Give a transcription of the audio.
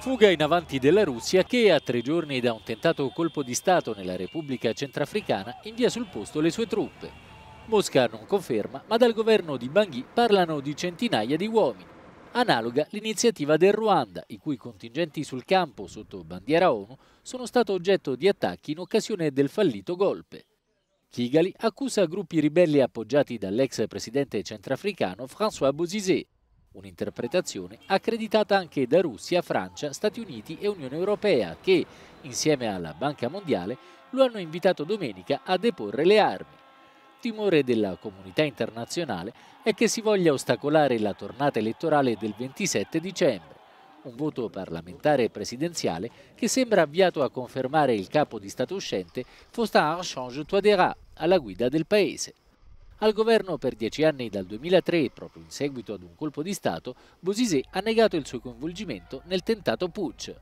Fuga in avanti della Russia che, a tre giorni da un tentato colpo di Stato nella Repubblica Centrafricana, invia sul posto le sue truppe. Mosca non conferma, ma dal governo di Bangui parlano di centinaia di uomini. Analoga l'iniziativa del Ruanda, i cui contingenti sul campo sotto bandiera ONU sono stati oggetto di attacchi in occasione del fallito golpe. Kigali accusa gruppi ribelli appoggiati dall'ex presidente centrafricano François Bozizé Un'interpretazione accreditata anche da Russia, Francia, Stati Uniti e Unione Europea che, insieme alla Banca Mondiale, lo hanno invitato domenica a deporre le armi. Timore della comunità internazionale è che si voglia ostacolare la tornata elettorale del 27 dicembre, un voto parlamentare e presidenziale che sembra avviato a confermare il capo di Stato uscente Faustin Archange Touadéra alla guida del paese. Al governo per dieci anni dal 2003, proprio in seguito ad un colpo di Stato, Bosisè ha negato il suo coinvolgimento nel tentato putsch.